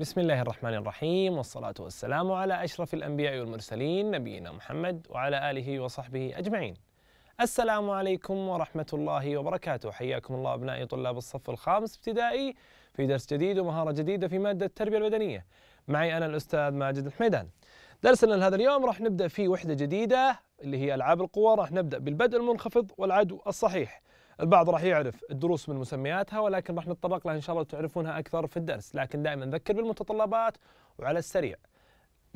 بسم الله الرحمن الرحيم والصلاة والسلام على أشرف الأنبياء والمرسلين نبينا محمد وعلى آله وصحبه أجمعين السلام عليكم ورحمة الله وبركاته حياكم الله أبنائي طلاب الصف الخامس ابتدائي في درس جديد ومهارة جديدة في مادة التربية البدنية معي أنا الأستاذ ماجد الحميدان درسنا لهذا اليوم راح نبدأ في وحدة جديدة اللي هي ألعاب القوى راح نبدأ بالبدء المنخفض والعدو الصحيح البعض راح يعرف الدروس من مسمياتها ولكن راح نتطرق لها ان شاء الله تعرفونها اكثر في الدرس لكن دائما نذكر بالمتطلبات وعلى السريع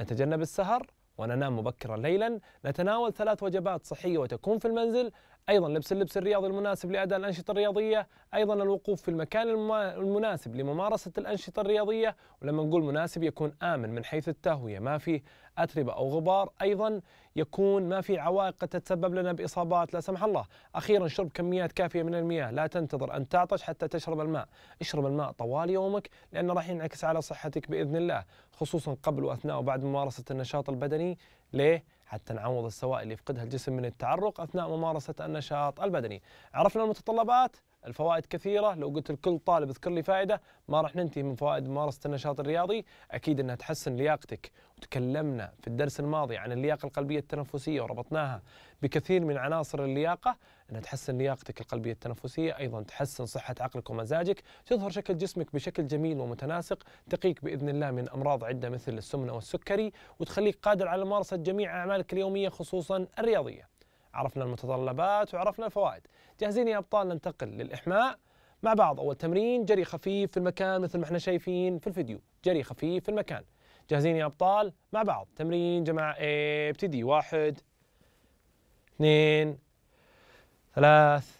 نتجنب السهر وننام مبكرا ليلا نتناول ثلاث وجبات صحيه وتكون في المنزل أيضا لبس اللبس الرياضي المناسب لأداء الأنشطة الرياضية أيضا الوقوف في المكان المناسب لممارسة الأنشطة الرياضية ولما نقول مناسب يكون آمن من حيث التهوية ما في أتربة أو غبار أيضا يكون ما في عوائق قد تتسبب لنا بإصابات لا سمح الله أخيرا شرب كميات كافية من المياه لا تنتظر أن تعطش حتى تشرب الماء اشرب الماء طوال يومك لأنه راح ينعكس على صحتك بإذن الله خصوصا قبل وأثناء وبعد ممارسة النشاط البدني ليه؟ حتى نعوض السوائل اللي يفقدها الجسم من التعرق أثناء ممارسة النشاط البدني عرفنا المتطلبات الفوائد كثيره لو قلت لكل طالب اذكر لي فائده ما راح ننتهي من فوائد ممارسه النشاط الرياضي اكيد انها تحسن لياقتك وتكلمنا في الدرس الماضي عن اللياقه القلبيه التنفسيه وربطناها بكثير من عناصر اللياقه انها تحسن لياقتك القلبيه التنفسيه ايضا تحسن صحه عقلك ومزاجك تظهر شكل جسمك بشكل جميل ومتناسق تقيك باذن الله من امراض عده مثل السمنه والسكري وتخليك قادر على ممارسه جميع اعمالك اليوميه خصوصا الرياضيه عرفنا المتطلبات وعرفنا الفوائد جاهزين يا أبطال ننتقل للإحماء مع بعض أول تمرين جري خفيف في المكان مثل ما احنا شايفين في الفيديو جري خفيف في المكان جاهزين يا أبطال مع بعض تمرين جماعة ابتدي واحد اثنين ثلاث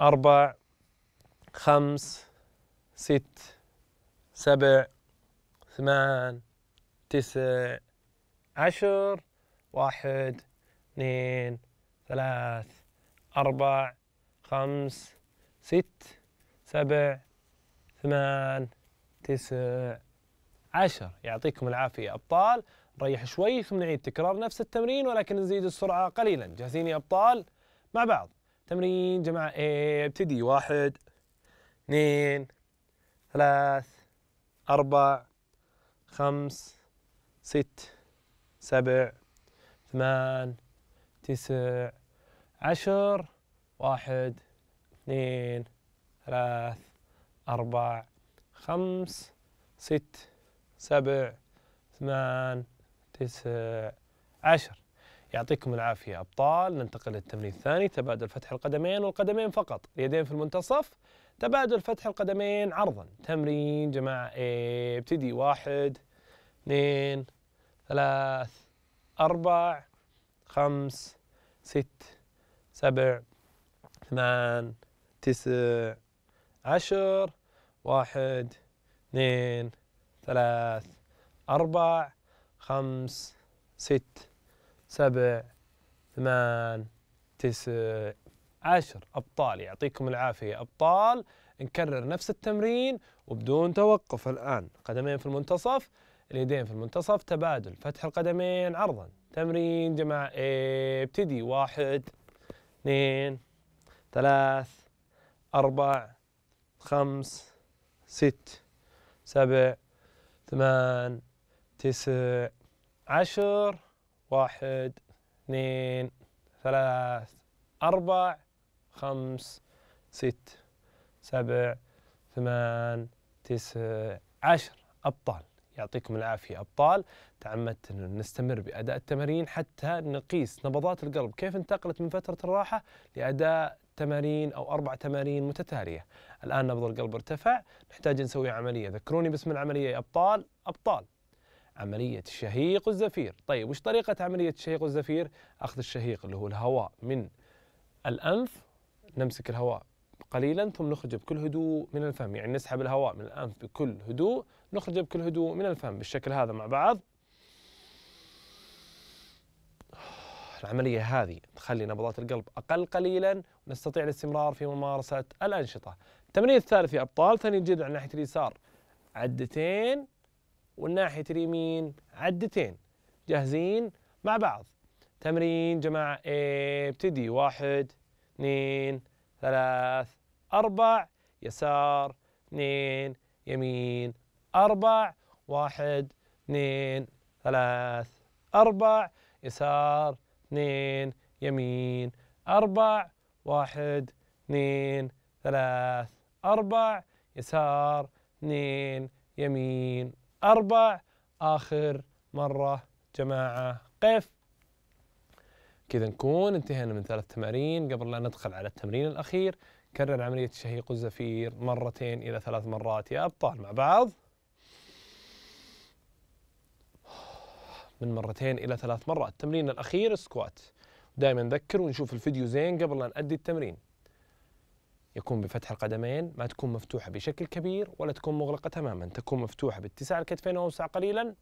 أربع خمس ست سبع ثمان تسع عشر واحد اثنين ثلاث أربع خمس ست سبع ثمان تسع عشر يعطيكم العافية أبطال ريح شوي ثم نعيد تكرار نفس التمرين ولكن نزيد السرعة قليلا جاهزين يا أبطال مع بعض تمرين جماعة إيه، ابتدي واحد اثنين ثلاث أربع خمس ست سبع ثمان تسع عشر واحد اثنين ثلاث أربع خمس ست سبع ثمان تسع عشر يعطيكم العافية أبطال ننتقل للتمرين الثاني تبادل فتح القدمين والقدمين فقط اليدين في المنتصف تبادل فتح القدمين عرضا تمرين جماعة ابتدي واحد اثنين ثلاث أربع خمس ست سبع ثمان تسع عشر واحد اثنين ثلاث أربع خمس ست سبع ثمان تسع عشر أبطال يعطيكم العافية أبطال نكرر نفس التمرين وبدون توقف الآن قدمين في المنتصف اليدين في المنتصف تبادل فتح القدمين عرضا تمرين جماعة ابتدي واحد اثنين ثلاث أربع خمس ست سبع ثمان تسع عشر واحد اثنين ثلاث أربع خمس ست سبع ثمان تسع عشر أبطال يعطيكم العافية أبطال تعمدت أن نستمر بأداء التمارين حتى نقيس نبضات القلب كيف انتقلت من فترة الراحة لأداء تمارين أو أربع تمارين متتالية الآن نبض القلب ارتفع نحتاج نسوي عملية ذكروني باسم العملية يا أبطال أبطال عملية الشهيق والزفير طيب وش طريقة عملية الشهيق والزفير أخذ الشهيق اللي هو الهواء من الأنف نمسك الهواء قليلا ثم نخرج بكل هدوء من الفم يعني نسحب الهواء من الأنف بكل هدوء نخرج بكل هدوء من الفم بالشكل هذا مع بعض العملية هذه تخلي نبضات القلب أقل قليلا ونستطيع الاستمرار في ممارسة الأنشطة التمرين الثالث يا أبطال ثاني الجذع على ناحية اليسار عدتين والناحية اليمين عدتين جاهزين مع بعض تمرين جماعة ابتدي واحد اثنين ثلاث أربع يسار اثنين يمين أربع واحد اثنين ثلاث أربع يسار اثنين يمين أربع واحد اثنين ثلاث أربع يسار اثنين يمين أربع آخر مرة جماعة قف كذا نكون انتهينا من ثلاث تمارين قبل لا ندخل على التمرين الأخير كرر عملية الشهيق والزفير مرتين إلى ثلاث مرات يا أبطال مع بعض من مرتين إلى ثلاث مرات التمرين الأخير سكوات دائما نذكر ونشوف الفيديو زين قبل لا نأدي التمرين يكون بفتح القدمين ما تكون مفتوحة بشكل كبير ولا تكون مغلقة تماما تكون مفتوحة باتساع الكتفين أوسع قليلا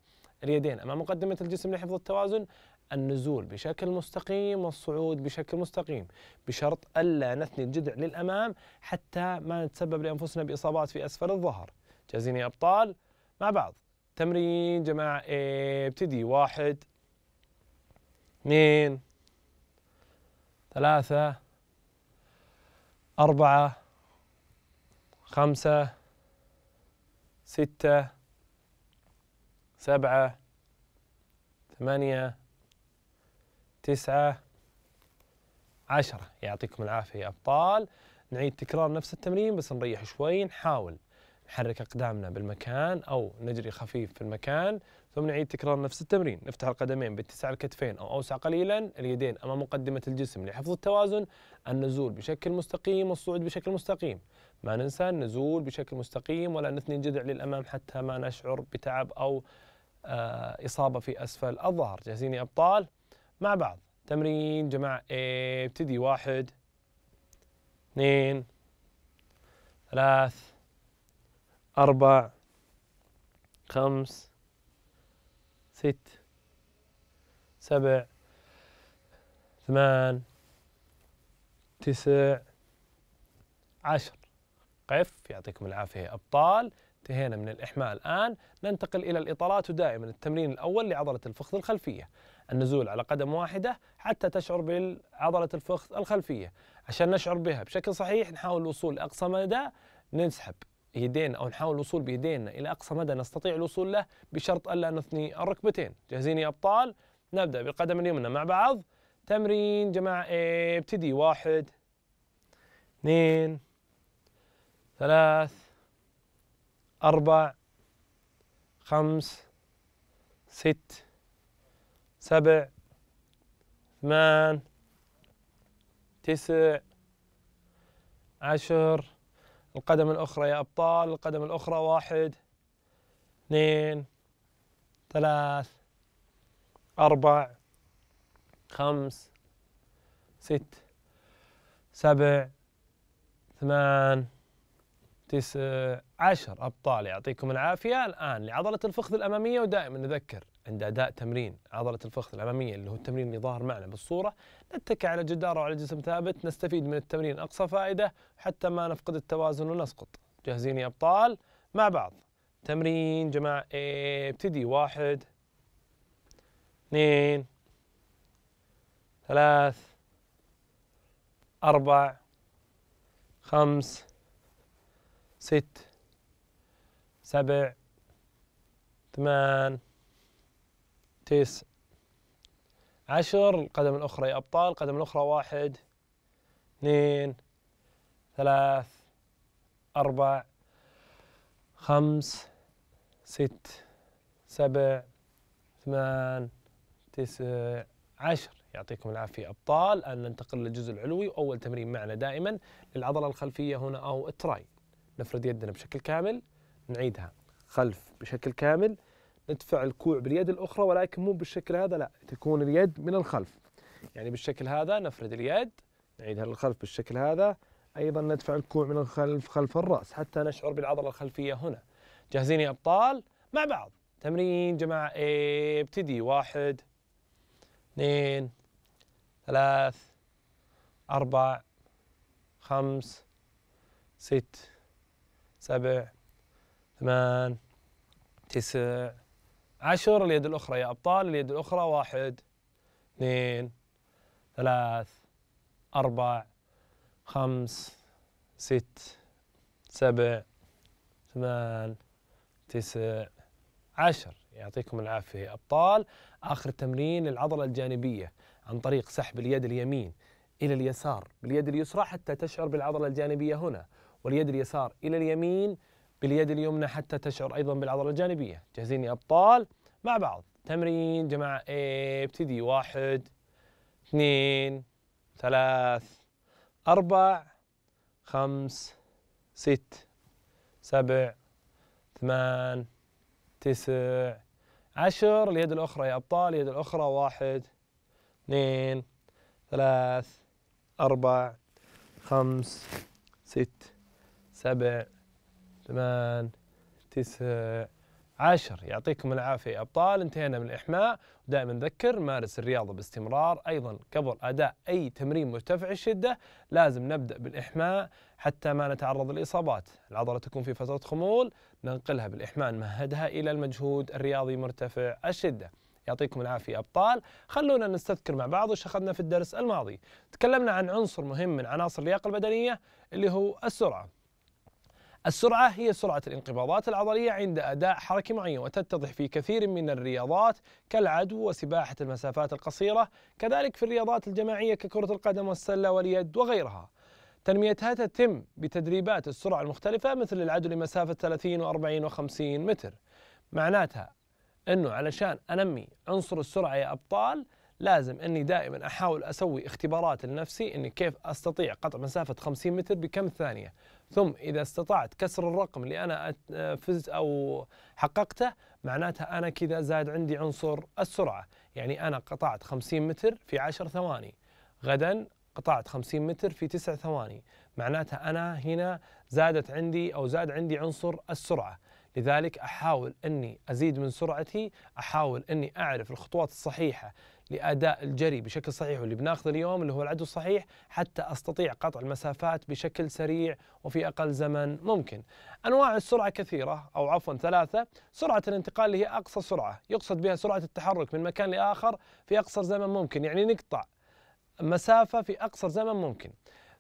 اليدين أمام مقدمة الجسم لحفظ التوازن النزول بشكل مستقيم والصعود بشكل مستقيم بشرط ألا نثني الجذع للأمام حتى ما نتسبب لأنفسنا بإصابات في أسفل الظهر جاهزين يا أبطال مع بعض تمرين جماعة ابتدي واحد اثنين ثلاثة أربعة خمسة ستة سبعة ثمانية تسعة عشرة يعطيكم العافية يا أبطال نعيد تكرار نفس التمرين بس نريح شوي نحاول نحرك أقدامنا بالمكان أو نجري خفيف في المكان ثم نعيد تكرار نفس التمرين نفتح القدمين باتساع الكتفين أو أوسع قليلا اليدين أمام مقدمة الجسم لحفظ التوازن النزول بشكل مستقيم والصعود بشكل مستقيم ما ننسى النزول بشكل مستقيم ولا نثني الجذع للأمام حتى ما نشعر بتعب أو آه، إصابة في أسفل الظهر جاهزين يا أبطال مع بعض تمرين جماعة ابتدي واحد اثنين ثلاث أربع خمس ست سبع ثمان تسع عشر قف يعطيكم العافية يا أبطال انتهينا من الإحماء الآن ننتقل إلى الإطالات ودائما التمرين الأول لعضلة الفخذ الخلفية النزول على قدم واحدة حتى تشعر بعضلة الفخذ الخلفية عشان نشعر بها بشكل صحيح نحاول الوصول لأقصى مدى نسحب يدينا أو نحاول الوصول بيدينا إلى أقصى مدى نستطيع الوصول له بشرط ألا نثني الركبتين جاهزين يا أبطال؟ نبدأ بالقدم اليمنى مع بعض تمرين جماعة ابتدي واحد اثنين ثلاث أربع خمس ست سبع ثمان تسع عشر القدم الأخرى يا أبطال القدم الأخرى واحد اثنين ثلاث أربع خمس ست سبع ثمان تسع عشر أبطال يعطيكم العافية الآن لعضلة الفخذ الأمامية ودائما نذكر عند أداء تمرين عضلة الفخذ الأمامية اللي هو التمرين اللي ظاهر معنا بالصورة نتكئ على جدار وعلى جسم ثابت نستفيد من التمرين أقصى فائدة حتى ما نفقد التوازن ونسقط جاهزين يا أبطال مع بعض تمرين جماعة ابتدي واحد اثنين ثلاث أربع خمس ست سبع ثمان تسع عشر القدم الأخرى يا أبطال القدم الأخرى واحد اثنين ثلاث أربع خمس ست سبع ثمان تسع عشر يعطيكم العافية أبطال الآن ننتقل للجزء العلوي وأول تمرين معنا دائما للعضلة الخلفية هنا أو التراي نفرد يدنا بشكل كامل نعيدها خلف بشكل كامل ندفع الكوع باليد الأخرى ولكن مو بالشكل هذا لا تكون اليد من الخلف يعني بالشكل هذا نفرد اليد نعيدها للخلف بالشكل هذا أيضا ندفع الكوع من الخلف خلف الرأس حتى نشعر بالعضلة الخلفية هنا جاهزين يا أبطال مع بعض تمرين جماعة ابتدي واحد اثنين ثلاث أربع خمس ست سبع ثمان تسع عشر اليد الأخرى يا أبطال اليد الأخرى واحد اثنين ثلاث أربع خمس ست سبع ثمان تسع عشر يعطيكم العافية يا أبطال آخر تمرين للعضلة الجانبية عن طريق سحب اليد اليمين إلى اليسار باليد اليسرى حتى تشعر بالعضلة الجانبية هنا واليد اليسار إلى اليمين باليد اليمنى حتى تشعر أيضا بالعضلة الجانبية جاهزين يا أبطال مع بعض تمرين جماعة ابتدي واحد اثنين ثلاث أربع خمس ست سبع ثمان تسع عشر اليد الأخرى يا أبطال اليد الأخرى واحد اثنين ثلاث أربع خمس ست سبع ثمان تسع عشر يعطيكم العافية أبطال انتهينا من الإحماء دائما نذكر مارس الرياضة باستمرار أيضا قبل أداء أي تمرين مرتفع الشدة لازم نبدأ بالإحماء حتى ما نتعرض للإصابات العضلة تكون في فترة خمول ننقلها بالإحماء نمهدها إلى المجهود الرياضي مرتفع الشدة يعطيكم العافية أبطال خلونا نستذكر مع بعض وش أخذنا في الدرس الماضي تكلمنا عن عنصر مهم من عناصر اللياقة البدنية اللي هو السرعة السرعة هي سرعة الانقباضات العضلية عند أداء حركة معينة وتتضح في كثير من الرياضات كالعدو وسباحة المسافات القصيرة كذلك في الرياضات الجماعية ككرة القدم والسلة واليد وغيرها تنميتها تتم بتدريبات السرعة المختلفة مثل العدو لمسافة 30 و40 و50 متر معناتها أنه علشان أنمي عنصر السرعة يا أبطال لازم اني دائما احاول اسوي اختبارات لنفسي اني كيف استطيع قطع مسافه 50 متر بكم ثانيه ثم إذا استطعت كسر الرقم اللي أنا آه، فزت أو حققته معناتها أنا كذا زاد عندي عنصر السرعة يعني أنا قطعت 50 متر في 10 ثواني غدا قطعت 50 متر في 9 ثواني معناتها أنا هنا زادت عندي أو زاد عندي عنصر السرعة لذلك أحاول أني أزيد من سرعتي أحاول أني أعرف الخطوات الصحيحة لاداء الجري بشكل صحيح واللي بناخذه اليوم اللي هو العدو الصحيح حتى استطيع قطع المسافات بشكل سريع وفي اقل زمن ممكن. انواع السرعه كثيره او عفوا ثلاثه، سرعه الانتقال اللي هي اقصى سرعه، يقصد بها سرعه التحرك من مكان لاخر في اقصر زمن ممكن، يعني نقطع مسافه في اقصر زمن ممكن.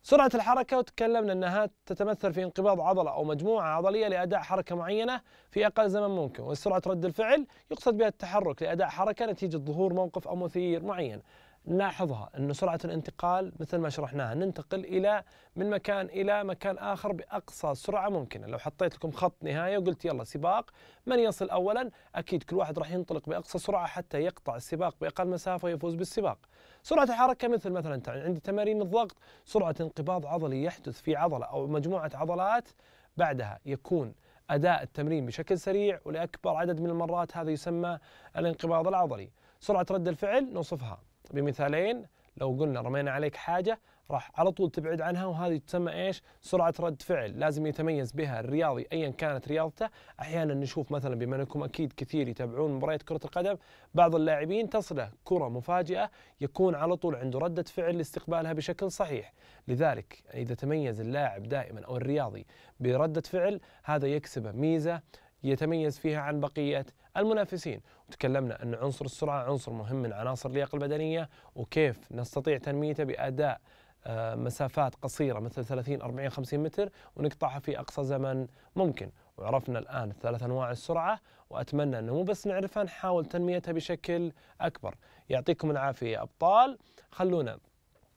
سرعة الحركة وتكلمنا أنها تتمثل في انقباض عضلة أو مجموعة عضلية لأداء حركة معينة في أقل زمن ممكن وسرعة رد الفعل يقصد بها التحرك لأداء حركة نتيجة ظهور موقف أو مثير معين نلاحظها أن سرعة الانتقال مثل ما شرحناها ننتقل إلى من مكان إلى مكان آخر بأقصى سرعة ممكنة لو حطيت لكم خط نهاية وقلت يلا سباق من يصل أولا أكيد كل واحد راح ينطلق بأقصى سرعة حتى يقطع السباق بأقل مسافة ويفوز بالسباق سرعة الحركة مثل مثلا عند تمارين الضغط سرعة انقباض عضلي يحدث في عضلة أو مجموعة عضلات بعدها يكون أداء التمرين بشكل سريع ولأكبر عدد من المرات هذا يسمى الانقباض العضلي سرعة رد الفعل نوصفها بمثالين لو قلنا رمينا عليك حاجة راح على طول تبعد عنها وهذه تسمى ايش؟ سرعة رد فعل، لازم يتميز بها الرياضي ايا كانت رياضته، احيانا نشوف مثلا بما انكم اكيد كثير يتابعون مباريات كرة القدم، بعض اللاعبين تصله كرة مفاجئة يكون على طول عنده ردة فعل لاستقبالها بشكل صحيح، لذلك اذا تميز اللاعب دائما او الرياضي بردة فعل هذا يكسبه ميزة يتميز فيها عن بقية المنافسين وتكلمنا أن عنصر السرعة عنصر مهم من عناصر اللياقة البدنية وكيف نستطيع تنميته بأداء آه، مسافات قصيرة مثل 30 40 50 متر ونقطعها في أقصى زمن ممكن وعرفنا الآن ثلاث أنواع السرعة وأتمنى أنه مو بس نعرفها نحاول تنميتها بشكل أكبر يعطيكم العافية يا أبطال خلونا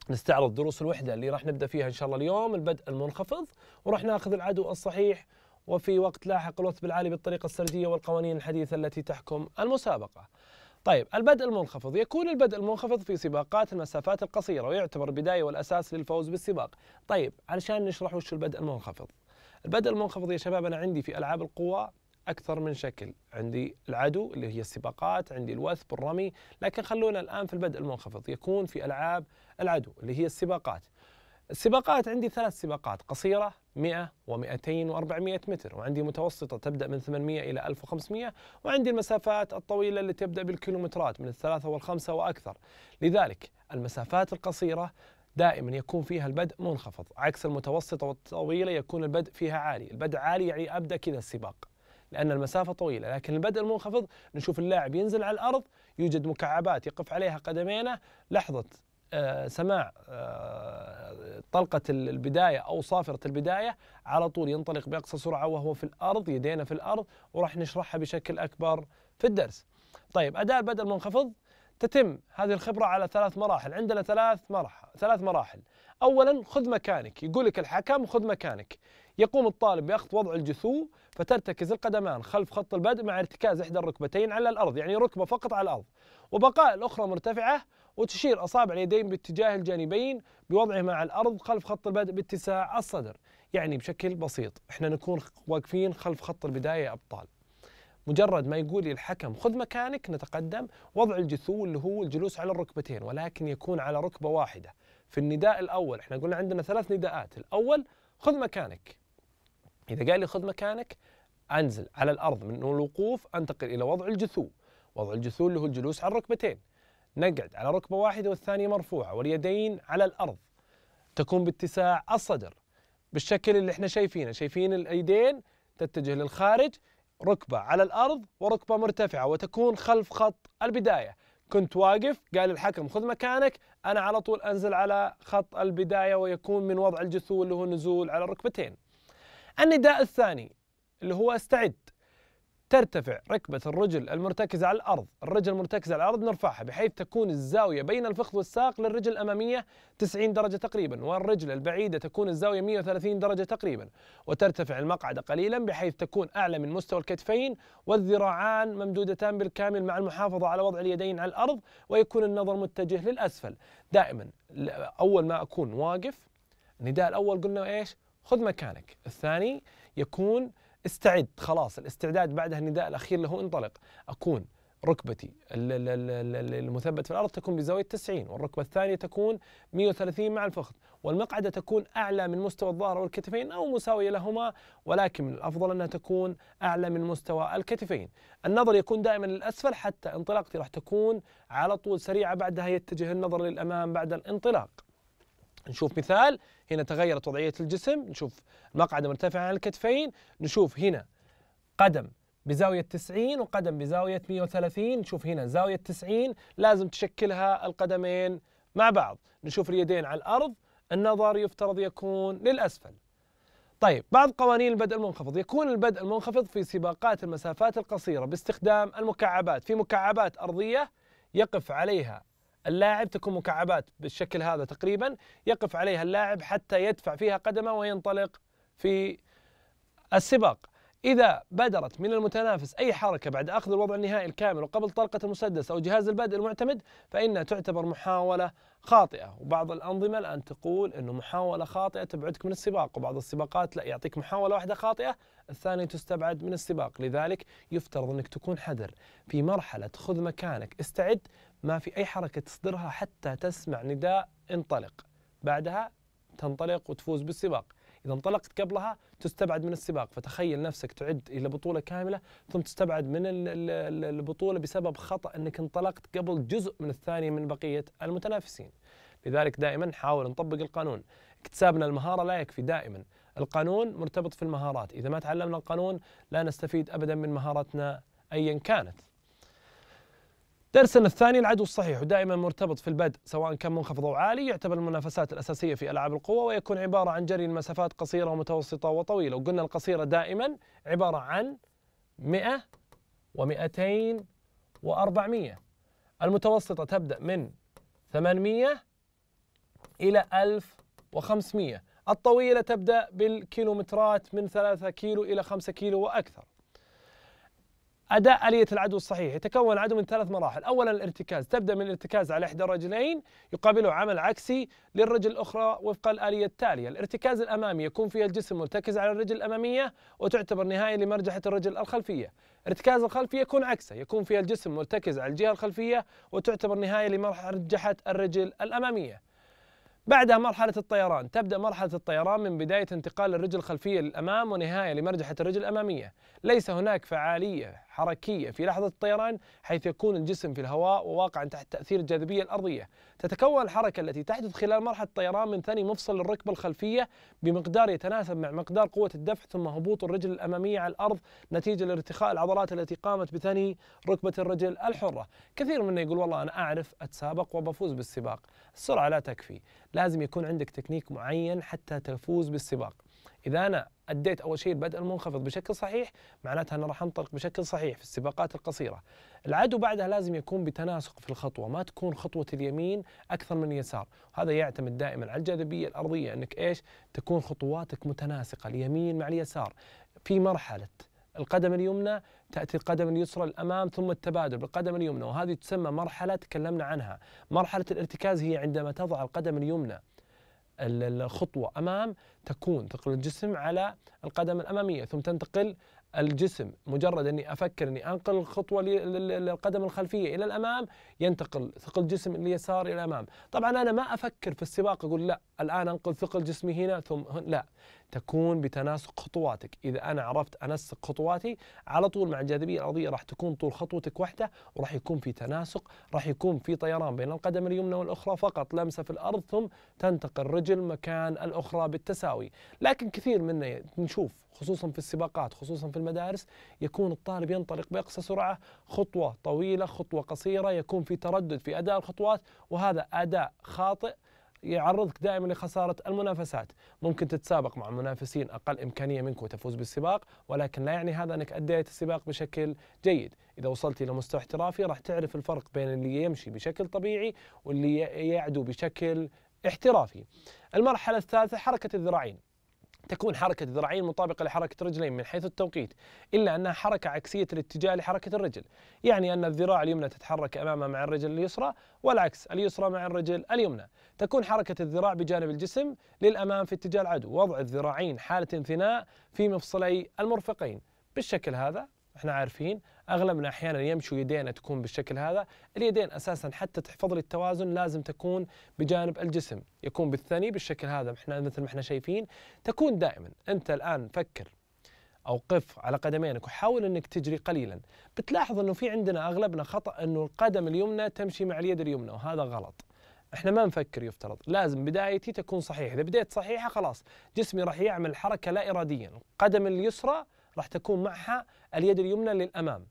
نستعرض دروس الوحدة اللي راح نبدأ فيها إن شاء الله اليوم البدء المنخفض وراح ناخذ العدو الصحيح وفي وقت لاحق الوثب العالي بالطريقة السردية والقوانين الحديثة التي تحكم المسابقة طيب البدء المنخفض يكون البدء المنخفض في سباقات المسافات القصيرة ويعتبر البداية والأساس للفوز بالسباق طيب علشان نشرح وش البدء المنخفض البدء المنخفض يا شباب أنا عندي في ألعاب القوى أكثر من شكل عندي العدو اللي هي السباقات عندي الوثب الرمي لكن خلونا الآن في البدء المنخفض يكون في ألعاب العدو اللي هي السباقات السباقات عندي ثلاث سباقات قصيرة 100 و200 و400 متر وعندي متوسطة تبدأ من 800 إلى 1500 وعندي المسافات الطويلة اللي تبدأ بالكيلومترات من الثلاثة والخمسة وأكثر لذلك المسافات القصيرة دائما يكون فيها البدء منخفض عكس المتوسطة والطويلة يكون البدء فيها عالي البدء عالي يعني أبدأ كذا السباق لأن المسافة طويلة لكن البدء المنخفض نشوف اللاعب ينزل على الأرض يوجد مكعبات يقف عليها قدمينه لحظة آه، سماع آه، طلقة البداية أو صافرة البداية على طول ينطلق بأقصى سرعة وهو في الأرض يدينا في الأرض وراح نشرحها بشكل أكبر في الدرس طيب أداء البدء المنخفض تتم هذه الخبرة على ثلاث مراحل عندنا ثلاث مراحل ثلاث مراحل أولا خذ مكانك يقول لك الحكم خذ مكانك يقوم الطالب بأخذ وضع الجثو فترتكز القدمان خلف خط البدء مع ارتكاز إحدى الركبتين على الأرض يعني ركبة فقط على الأرض وبقاء الأخرى مرتفعة وتشير أصابع اليدين باتجاه الجانبين بوضعهما على الأرض خلف خط البدء باتساع الصدر يعني بشكل بسيط احنا نكون واقفين خلف خط البداية يا أبطال مجرد ما يقول لي الحكم خذ مكانك نتقدم وضع الجثو اللي هو الجلوس على الركبتين ولكن يكون على ركبة واحدة في النداء الأول احنا قلنا عندنا ثلاث نداءات الأول خذ مكانك إذا قال لي خذ مكانك أنزل على الأرض من الوقوف أنتقل إلى وضع الجثو وضع الجثو اللي هو الجلوس على الركبتين نقعد على ركبة واحدة والثانية مرفوعة واليدين على الأرض تكون باتساع الصدر بالشكل اللي احنا شايفينه شايفين الأيدين تتجه للخارج ركبة على الأرض وركبة مرتفعة وتكون خلف خط البداية كنت واقف قال الحكم خذ مكانك أنا على طول أنزل على خط البداية ويكون من وضع الجثو اللي هو نزول على الركبتين النداء الثاني اللي هو استعد ترتفع ركبة الرجل المرتكزة على الأرض الرجل المرتكزة على الأرض نرفعها بحيث تكون الزاوية بين الفخذ والساق للرجل الأمامية 90 درجة تقريبا والرجل البعيدة تكون الزاوية 130 درجة تقريبا وترتفع المقعدة قليلا بحيث تكون أعلى من مستوى الكتفين والذراعان ممدودتان بالكامل مع المحافظة على وضع اليدين على الأرض ويكون النظر متجه للأسفل دائما أول ما أكون واقف النداء الأول قلنا إيش خذ مكانك الثاني يكون استعد خلاص الاستعداد بعدها النداء الاخير اللي هو انطلق اكون ركبتي المثبت في الارض تكون بزاويه 90 والركبه الثانيه تكون 130 مع الفخذ والمقعده تكون اعلى من مستوى الظهر والكتفين او مساويه لهما ولكن من الافضل انها تكون اعلى من مستوى الكتفين. النظر يكون دائما للاسفل حتى انطلاقتي راح تكون على طول سريعه بعدها يتجه النظر للامام بعد الانطلاق. نشوف مثال هنا تغيرت وضعية الجسم نشوف مقعدة مرتفعة عن الكتفين نشوف هنا قدم بزاوية 90 وقدم بزاوية 130 نشوف هنا زاوية 90 لازم تشكلها القدمين مع بعض نشوف اليدين على الأرض النظر يفترض يكون للأسفل طيب بعض قوانين البدء المنخفض يكون البدء المنخفض في سباقات المسافات القصيرة باستخدام المكعبات في مكعبات أرضية يقف عليها اللاعب تكون مكعبات بالشكل هذا تقريبا يقف عليها اللاعب حتى يدفع فيها قدمه وينطلق في السباق إذا بدرت من المتنافس أي حركة بعد أخذ الوضع النهائي الكامل وقبل طلقة المسدس أو جهاز البدء المعتمد فإنها تعتبر محاولة خاطئة وبعض الأنظمة الآن تقول أنه محاولة خاطئة تبعدك من السباق وبعض السباقات لا يعطيك محاولة واحدة خاطئة الثانية تستبعد من السباق لذلك يفترض أنك تكون حذر في مرحلة خذ مكانك استعد ما في أي حركة تصدرها حتى تسمع نداء انطلق بعدها تنطلق وتفوز بالسباق إذا انطلقت قبلها تستبعد من السباق فتخيل نفسك تعد إلى بطولة كاملة ثم تستبعد من البطولة بسبب خطأ أنك انطلقت قبل جزء من الثانية من بقية المتنافسين لذلك دائما نحاول نطبق القانون اكتسابنا المهارة لا يكفي دائما القانون مرتبط في المهارات إذا ما تعلمنا القانون لا نستفيد أبدا من مهارتنا أيا كانت درسنا الثاني العدو الصحيح ودائما مرتبط في البدء سواء كان منخفض أو عالي يعتبر المنافسات الأساسية في ألعاب القوة ويكون عبارة عن جري المسافات قصيرة ومتوسطة وطويلة وقلنا القصيرة دائما عبارة عن 100 و200 و400 المتوسطة تبدأ من 800 إلى 1500 الطويلة تبدأ بالكيلومترات من 3 كيلو إلى 5 كيلو وأكثر أداء آلية العدو الصحيح يتكون العدو من ثلاث مراحل أولا الارتكاز تبدأ من الارتكاز على إحدى الرجلين يقابله عمل عكسي للرجل الأخرى وفق الآلية التالية الارتكاز الأمامي يكون فيه الجسم مرتكز على الرجل الأمامية وتعتبر نهاية لمرجحة الرجل الخلفية ارتكاز الخلفي يكون عكسه يكون فيه الجسم مرتكز على الجهة الخلفية وتعتبر نهاية لمرجحة الرجل الأمامية بعدها مرحلة الطيران تبدأ مرحلة الطيران من بداية انتقال الرجل الخلفية للأمام ونهاية لمرجحة الرجل الأمامية ليس هناك فعالية حركية في لحظة الطيران حيث يكون الجسم في الهواء وواقعا تحت تأثير الجاذبية الأرضية تتكون الحركة التي تحدث خلال مرحلة الطيران من ثاني مفصل الركبة الخلفية بمقدار يتناسب مع مقدار قوة الدفع ثم هبوط الرجل الأمامية على الأرض نتيجة لارتخاء العضلات التي قامت بثني ركبة الرجل الحرة كثير منا يقول والله أنا أعرف أتسابق وبفوز بالسباق السرعة لا تكفي لازم يكون عندك تكنيك معين حتى تفوز بالسباق اذا انا اديت اول شيء البدء المنخفض بشكل صحيح معناتها انا راح انطلق بشكل صحيح في السباقات القصيره العدو بعدها لازم يكون بتناسق في الخطوه ما تكون خطوه اليمين اكثر من اليسار هذا يعتمد دائما على الجاذبيه الارضيه انك ايش تكون خطواتك متناسقه اليمين مع اليسار في مرحله القدم اليمنى تأتي القدم اليسرى الأمام ثم التبادل بالقدم اليمنى وهذه تسمى مرحلة تكلمنا عنها مرحلة الارتكاز هي عندما تضع القدم اليمنى الخطوة أمام تكون تقل الجسم على القدم الأمامية ثم تنتقل الجسم مجرد أني أفكر أني أنقل الخطوة للقدم الخلفية إلى الأمام ينتقل ثقل الجسم اليسار إلى الأمام طبعا أنا ما أفكر في السباق أقول لا الآن أنقل ثقل جسمي هنا ثم لا تكون بتناسق خطواتك إذا أنا عرفت أنسق خطواتي على طول مع الجاذبية الأرضية راح تكون طول خطوتك واحدة وراح يكون في تناسق راح يكون في طيران بين القدم اليمنى والأخرى فقط لمسة في الأرض ثم تنتقل رجل مكان الأخرى بالتساوي لكن كثير منا نشوف خصوصا في السباقات خصوصا في المدارس يكون الطالب ينطلق بأقصى سرعة خطوة طويلة خطوة قصيرة يكون في تردد في أداء الخطوات وهذا أداء خاطئ يعرضك دائما لخسارة المنافسات ممكن تتسابق مع منافسين أقل إمكانية منك وتفوز بالسباق ولكن لا يعني هذا أنك أديت السباق بشكل جيد إذا وصلت إلى مستوى احترافي راح تعرف الفرق بين اللي يمشي بشكل طبيعي واللي يعدو بشكل احترافي المرحلة الثالثة حركة الذراعين تكون حركة الذراعين مطابقة لحركة الرجلين من حيث التوقيت إلا أنها حركة عكسية الاتجاه لحركة الرجل يعني أن الذراع اليمنى تتحرك أمامها مع الرجل اليسرى والعكس اليسرى مع الرجل اليمنى تكون حركة الذراع بجانب الجسم للأمام في اتجاه العدو وضع الذراعين حالة انثناء في مفصلي المرفقين بالشكل هذا احنا عارفين اغلبنا احيانا يمشوا يدينا تكون بالشكل هذا اليدين اساسا حتى تحفظ لي التوازن لازم تكون بجانب الجسم يكون بالثني بالشكل هذا احنا مثل ما احنا شايفين تكون دائما انت الان فكر او قف على قدمينك وحاول انك تجري قليلا بتلاحظ انه في عندنا اغلبنا خطا انه القدم اليمنى تمشي مع اليد اليمنى وهذا غلط احنا ما نفكر يفترض لازم بدايتي تكون صحيحه اذا بديت صحيحه خلاص جسمي راح يعمل حركه لا اراديا القدم اليسرى راح تكون معها اليد اليمنى للأمام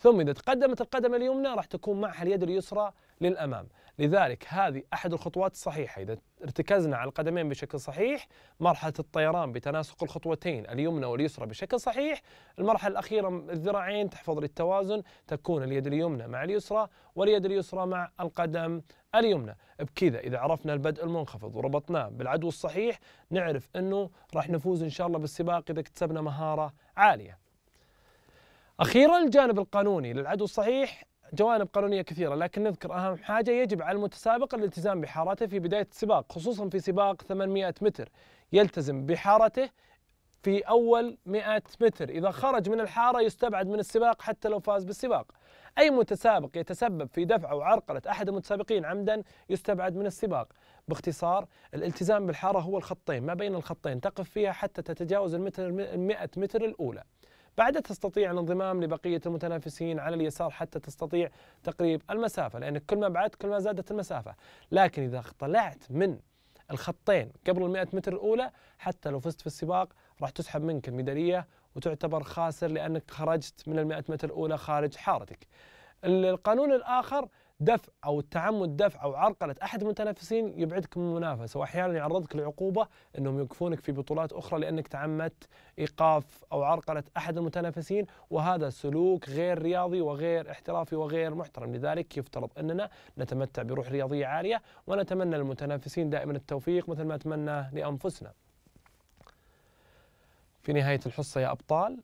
ثم إذا تقدمت القدم اليمنى راح تكون معها اليد اليسرى للأمام لذلك هذه أحد الخطوات الصحيحة إذا ارتكزنا على القدمين بشكل صحيح مرحلة الطيران بتناسق الخطوتين اليمنى واليسرى بشكل صحيح المرحلة الأخيرة الذراعين تحفظ للتوازن تكون اليد اليمنى مع اليسرى واليد اليسرى مع القدم اليمنى بكذا إذا عرفنا البدء المنخفض وربطناه بالعدو الصحيح نعرف أنه راح نفوز إن شاء الله بالسباق إذا اكتسبنا مهارة عاليه. اخيرا الجانب القانوني للعدو الصحيح جوانب قانونيه كثيره لكن نذكر اهم حاجه يجب على المتسابق الالتزام بحارته في بدايه السباق خصوصا في سباق 800 متر يلتزم بحارته في أول 100 متر إذا خرج من الحارة يستبعد من السباق حتى لو فاز بالسباق أي متسابق يتسبب في دفع أو عرقلة أحد المتسابقين عمدا يستبعد من السباق باختصار الالتزام بالحارة هو الخطين ما بين الخطين تقف فيها حتى تتجاوز المتر المئة متر الأولى بعدها تستطيع الانضمام لبقية المتنافسين على اليسار حتى تستطيع تقريب المسافة لأن كل ما بعدت كل ما زادت المسافة لكن إذا طلعت من الخطين قبل المئة متر الأولى حتى لو فزت في السباق راح تسحب منك الميداليه وتعتبر خاسر لانك خرجت من المئة متر الاولى خارج حارتك. القانون الاخر دفع او التعمد دفع او عرقله احد المتنافسين يبعدك من المنافسه واحيانا يعرضك لعقوبه انهم يوقفونك في بطولات اخرى لانك تعمدت ايقاف او عرقله احد المتنافسين وهذا سلوك غير رياضي وغير احترافي وغير محترم لذلك يفترض اننا نتمتع بروح رياضيه عاليه ونتمنى للمتنافسين دائما التوفيق مثل ما اتمنى لانفسنا في نهاية الحصة يا أبطال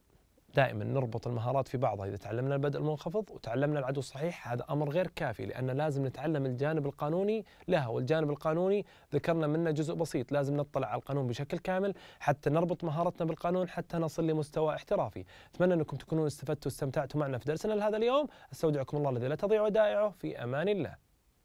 دائما نربط المهارات في بعضها إذا تعلمنا البدء المنخفض وتعلمنا العدو الصحيح هذا أمر غير كافي لأن لازم نتعلم الجانب القانوني لها والجانب القانوني ذكرنا منه جزء بسيط لازم نطلع على القانون بشكل كامل حتى نربط مهارتنا بالقانون حتى نصل لمستوى احترافي أتمنى أنكم تكونون استفدتوا واستمتعتوا معنا في درسنا لهذا اليوم أستودعكم الله الذي لا تضيع ودائعه في أمان الله